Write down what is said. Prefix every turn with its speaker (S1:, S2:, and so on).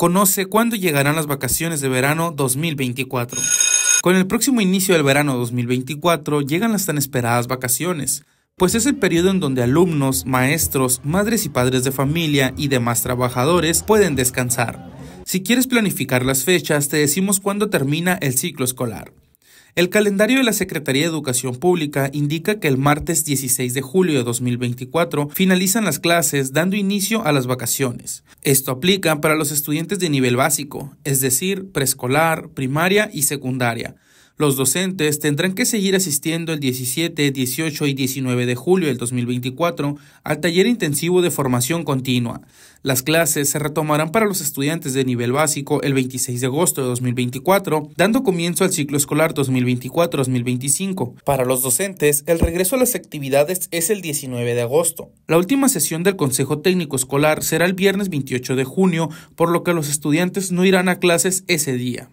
S1: conoce cuándo llegarán las vacaciones de verano 2024. Con el próximo inicio del verano 2024 llegan las tan esperadas vacaciones, pues es el periodo en donde alumnos, maestros, madres y padres de familia y demás trabajadores pueden descansar. Si quieres planificar las fechas, te decimos cuándo termina el ciclo escolar. El calendario de la Secretaría de Educación Pública indica que el martes 16 de julio de 2024 finalizan las clases dando inicio a las vacaciones. Esto aplica para los estudiantes de nivel básico, es decir, preescolar, primaria y secundaria los docentes tendrán que seguir asistiendo el 17, 18 y 19 de julio del 2024 al taller intensivo de formación continua. Las clases se retomarán para los estudiantes de nivel básico el 26 de agosto de 2024, dando comienzo al ciclo escolar 2024-2025. Para los docentes, el regreso a las actividades es el 19 de agosto. La última sesión del Consejo Técnico Escolar será el viernes 28 de junio, por lo que los estudiantes no irán a clases ese día.